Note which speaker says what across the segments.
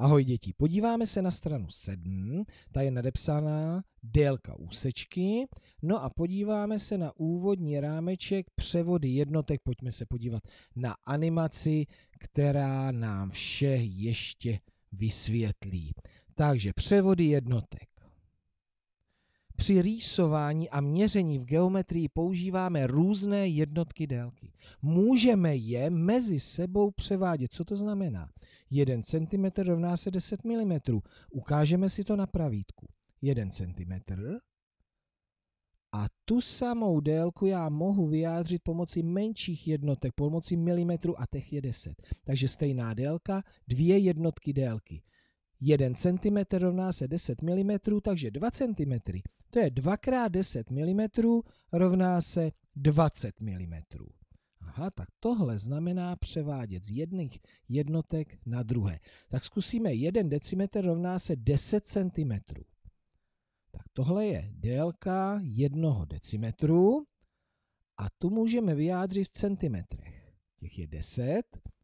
Speaker 1: Ahoj děti, podíváme se na stranu 7, ta je nadepsaná délka úsečky, no a podíváme se na úvodní rámeček převody jednotek, pojďme se podívat na animaci, která nám vše ještě vysvětlí. Takže převody jednotek. Při rýsování a měření v geometrii používáme různé jednotky délky. Můžeme je mezi sebou převádět. Co to znamená? 1 cm rovná se 10 mm. Ukážeme si to na pravítku. 1 cm a tu samou délku já mohu vyjádřit pomocí menších jednotek, pomocí milimetru a těch je 10. Takže stejná délka, dvě jednotky délky. 1 cm rovná se 10 mm, takže 2 cm, to je 2 x 10 mm rovná se 20 mm. Aha, tak tohle znamená převádět z jedných jednotek na druhé. Tak zkusíme 1 decimetr rovná se 10 cm. Tak tohle je délka jednoho decimetru a tu můžeme vyjádřit v centimetrech. Těch je 10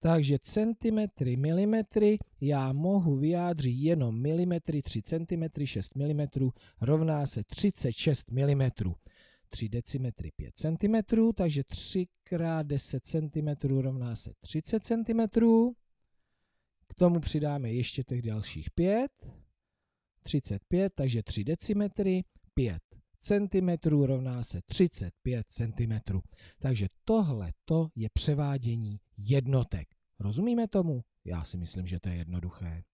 Speaker 1: Takže centimetry, milimetry, já mohu vyjádřit jenom milimetry, 3 cm, 6 mm rovná se 36 mm. 3 decimetry 5 cm, takže 3 x 10 cm rovná se 30 cm. K tomu přidáme ještě těch dalších 5. 35, takže 3 decimetry, 5 cm rovná se 35 cm. Takže tohle to je převádění jednotek. Rozumíme tomu? Já si myslím, že to je jednoduché.